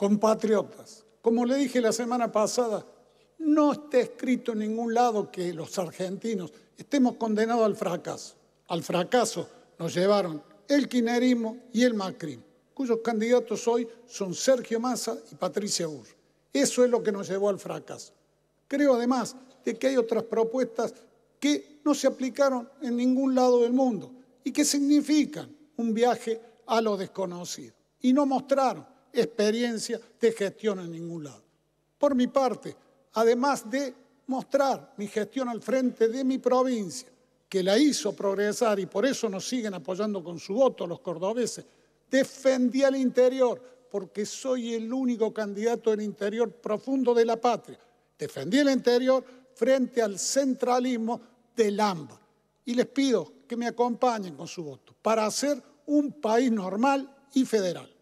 compatriotas. Como le dije la semana pasada, no está escrito en ningún lado que los argentinos estemos condenados al fracaso. Al fracaso nos llevaron el kinerismo y el macrismo, cuyos candidatos hoy son Sergio Massa y Patricia Ur. Eso es lo que nos llevó al fracaso. Creo además de que hay otras propuestas que no se aplicaron en ningún lado del mundo y que significan un viaje a lo desconocido. Y no mostraron experiencia de gestión en ningún lado. Por mi parte, además de mostrar mi gestión al frente de mi provincia, que la hizo progresar y por eso nos siguen apoyando con su voto los cordobeses, defendí al interior porque soy el único candidato del interior profundo de la patria. Defendí el interior frente al centralismo del AMBA. Y les pido que me acompañen con su voto para hacer un país normal y federal.